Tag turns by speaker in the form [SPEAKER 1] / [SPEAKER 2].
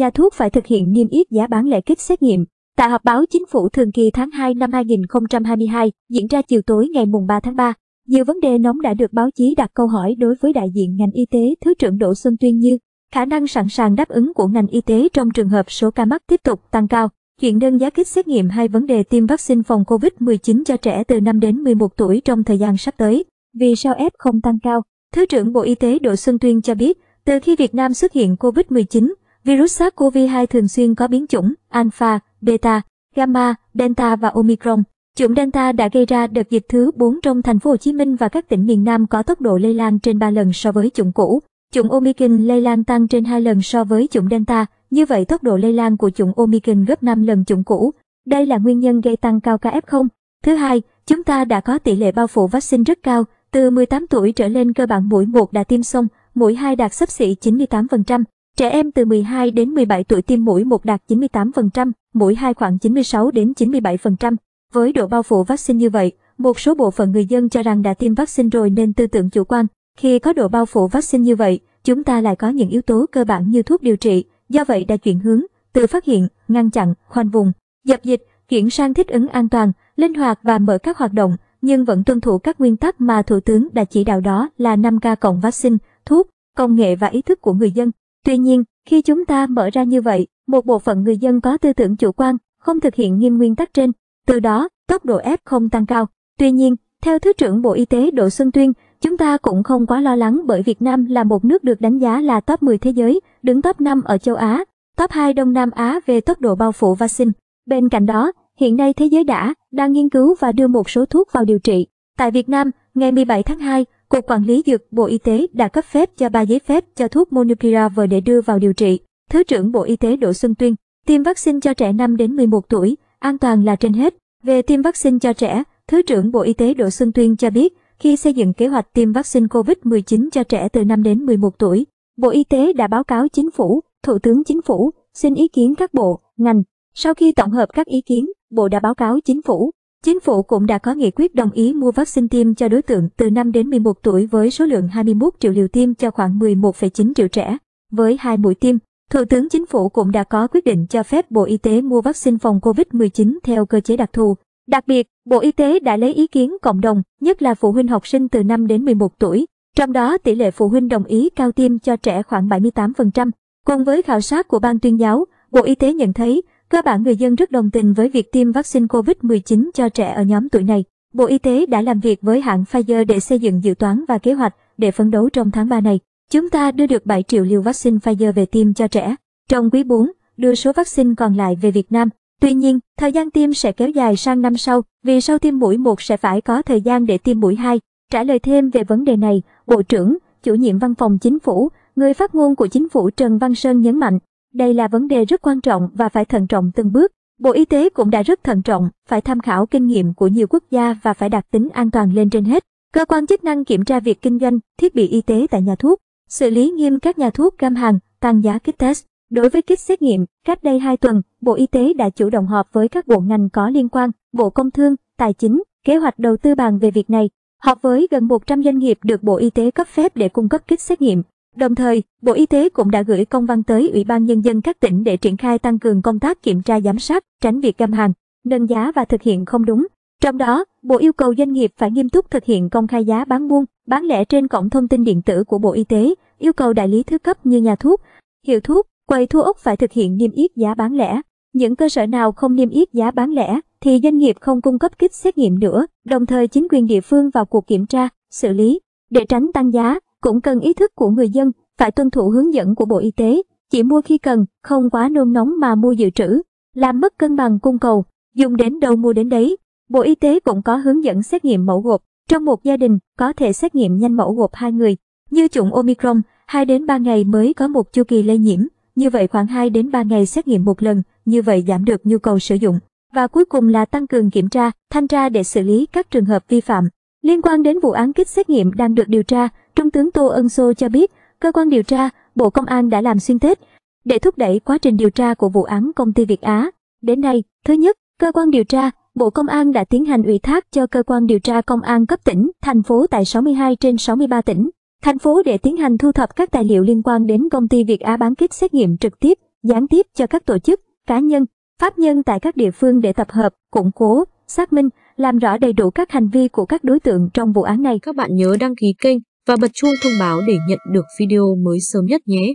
[SPEAKER 1] nhà thuốc phải thực hiện niêm yết giá bán lẻ kit xét nghiệm. Tại họp báo chính phủ thường kỳ tháng 2 năm 2022, diễn ra chiều tối ngày mùng 3 tháng 3, nhiều vấn đề nóng đã được báo chí đặt câu hỏi đối với đại diện ngành y tế Thứ trưởng Đỗ Xuân Tuyên như khả năng sẵn sàng đáp ứng của ngành y tế trong trường hợp số ca mắc tiếp tục tăng cao, chuyện đơn giá kit xét nghiệm hay vấn đề tiêm vaccine phòng COVID-19 cho trẻ từ 5 đến 11 tuổi trong thời gian sắp tới. Vì sao F không tăng cao? Thứ trưởng Bộ Y tế Đỗ Xuân Tuyên cho biết, từ khi Việt Nam xuất hiện COVID-19, Virus SARS-CoV-2 thường xuyên có biến chủng Alpha, Beta, Gamma, Delta và Omicron. Chủng Delta đã gây ra đợt dịch thứ 4 trong thành phố Hồ Chí Minh và các tỉnh miền Nam có tốc độ lây lan trên 3 lần so với chủng cũ. Chủng Omicron lây lan tăng trên 2 lần so với chủng Delta, như vậy tốc độ lây lan của chủng Omicron gấp 5 lần chủng cũ. Đây là nguyên nhân gây tăng cao ca F0. Thứ hai, chúng ta đã có tỷ lệ bao phủ vaccine rất cao, từ 18 tuổi trở lên cơ bản mũi 1 đã tiêm xong, mũi 2 đạt sấp xỉ 98%, Trẻ em từ 12 đến 17 tuổi tiêm mũi 1 đạt 98%, mũi 2 khoảng 96 đến 97%. Với độ bao phủ vaccine như vậy, một số bộ phận người dân cho rằng đã tiêm vaccine rồi nên tư tưởng chủ quan. Khi có độ bao phủ vaccine như vậy, chúng ta lại có những yếu tố cơ bản như thuốc điều trị, do vậy đã chuyển hướng từ phát hiện, ngăn chặn, khoanh vùng, dập dịch, chuyển sang thích ứng an toàn, linh hoạt và mở các hoạt động, nhưng vẫn tuân thủ các nguyên tắc mà Thủ tướng đã chỉ đạo đó là 5K cộng vaccine, thuốc, công nghệ và ý thức của người dân. Tuy nhiên, khi chúng ta mở ra như vậy, một bộ phận người dân có tư tưởng chủ quan, không thực hiện nghiêm nguyên tắc trên, từ đó tốc độ F không tăng cao. Tuy nhiên, theo Thứ trưởng Bộ Y tế Đỗ Xuân Tuyên, chúng ta cũng không quá lo lắng bởi Việt Nam là một nước được đánh giá là top 10 thế giới, đứng top 5 ở châu Á, top 2 Đông Nam Á về tốc độ bao phủ vaccine. Bên cạnh đó, hiện nay thế giới đã, đang nghiên cứu và đưa một số thuốc vào điều trị. Tại Việt Nam, ngày 17 tháng 2, Cục Quản lý Dược Bộ Y tế đã cấp phép cho 3 giấy phép cho thuốc Monupiravir để đưa vào điều trị. Thứ trưởng Bộ Y tế Đỗ Xuân Tuyên, tiêm vaccine cho trẻ 5 đến 11 tuổi, an toàn là trên hết. Về tiêm vaccine cho trẻ, Thứ trưởng Bộ Y tế Đỗ Xuân Tuyên cho biết, khi xây dựng kế hoạch tiêm vaccine COVID-19 cho trẻ từ 5 đến 11 tuổi, Bộ Y tế đã báo cáo Chính phủ, Thủ tướng Chính phủ, xin ý kiến các bộ, ngành. Sau khi tổng hợp các ý kiến, Bộ đã báo cáo Chính phủ, Chính phủ cũng đã có nghị quyết đồng ý mua vaccine tiêm cho đối tượng từ 5 đến 11 tuổi với số lượng 21 triệu liều tiêm cho khoảng 11,9 triệu trẻ. Với hai mũi tiêm, Thủ tướng Chính phủ cũng đã có quyết định cho phép Bộ Y tế mua vaccine phòng COVID-19 theo cơ chế đặc thù. Đặc biệt, Bộ Y tế đã lấy ý kiến cộng đồng, nhất là phụ huynh học sinh từ 5 đến 11 tuổi. Trong đó, tỷ lệ phụ huynh đồng ý cao tiêm cho trẻ khoảng 78%. Cùng với khảo sát của Ban tuyên giáo, Bộ Y tế nhận thấy Cơ bản người dân rất đồng tình với việc tiêm vaccine COVID-19 cho trẻ ở nhóm tuổi này. Bộ Y tế đã làm việc với hãng Pfizer để xây dựng dự toán và kế hoạch để phấn đấu trong tháng 3 này. Chúng ta đưa được 7 triệu liều vaccine Pfizer về tiêm cho trẻ. Trong quý 4, đưa số vaccine còn lại về Việt Nam. Tuy nhiên, thời gian tiêm sẽ kéo dài sang năm sau, vì sau tiêm mũi 1 sẽ phải có thời gian để tiêm mũi 2. Trả lời thêm về vấn đề này, Bộ trưởng, chủ nhiệm văn phòng chính phủ, người phát ngôn của chính phủ Trần Văn Sơn nhấn mạnh, đây là vấn đề rất quan trọng và phải thận trọng từng bước. Bộ Y tế cũng đã rất thận trọng, phải tham khảo kinh nghiệm của nhiều quốc gia và phải đặt tính an toàn lên trên hết. Cơ quan chức năng kiểm tra việc kinh doanh thiết bị y tế tại nhà thuốc, xử lý nghiêm các nhà thuốc găm hàng, tăng giá kit test. Đối với kit xét nghiệm, cách đây 2 tuần, Bộ Y tế đã chủ động họp với các bộ ngành có liên quan, Bộ Công Thương, Tài chính, Kế hoạch đầu tư bàn về việc này. Họp với gần 100 doanh nghiệp được Bộ Y tế cấp phép để cung cấp kit xét nghiệm. Đồng thời, Bộ Y tế cũng đã gửi công văn tới Ủy ban Nhân dân các tỉnh để triển khai tăng cường công tác kiểm tra giám sát, tránh việc găm hàng, nâng giá và thực hiện không đúng. Trong đó, Bộ yêu cầu doanh nghiệp phải nghiêm túc thực hiện công khai giá bán buôn, bán lẻ trên cổng thông tin điện tử của Bộ Y tế, yêu cầu đại lý thứ cấp như nhà thuốc, hiệu thuốc, quầy thu ốc phải thực hiện niêm yết giá bán lẻ. Những cơ sở nào không niêm yết giá bán lẻ thì doanh nghiệp không cung cấp kit xét nghiệm nữa, đồng thời chính quyền địa phương vào cuộc kiểm tra, xử lý để tránh tăng giá cũng cần ý thức của người dân phải tuân thủ hướng dẫn của Bộ Y tế, chỉ mua khi cần, không quá nôn nóng mà mua dự trữ, làm mất cân bằng cung cầu, dùng đến đâu mua đến đấy. Bộ Y tế cũng có hướng dẫn xét nghiệm mẫu gộp, trong một gia đình có thể xét nghiệm nhanh mẫu gộp hai người. Như chủng Omicron, 2 đến 3 ngày mới có một chu kỳ lây nhiễm, như vậy khoảng 2 đến 3 ngày xét nghiệm một lần, như vậy giảm được nhu cầu sử dụng. Và cuối cùng là tăng cường kiểm tra, thanh tra để xử lý các trường hợp vi phạm. Liên quan đến vụ án kích xét nghiệm đang được điều tra, Trung tướng Tô Ân Sô cho biết, cơ quan điều tra, Bộ Công an đã làm xuyên Tết để thúc đẩy quá trình điều tra của vụ án công ty Việt Á. Đến nay, thứ nhất, cơ quan điều tra, Bộ Công an đã tiến hành ủy thác cho cơ quan điều tra công an cấp tỉnh, thành phố tại 62 trên 63 tỉnh, thành phố để tiến hành thu thập các tài liệu liên quan đến công ty Việt Á bán kit xét nghiệm trực tiếp, gián tiếp cho các tổ chức, cá nhân, pháp nhân tại các địa phương để tập hợp, củng cố, xác minh, làm rõ đầy đủ các hành vi của các đối tượng trong vụ án này. Các bạn nhớ đăng ký kênh và bật chuông thông báo để nhận được video mới sớm nhất nhé.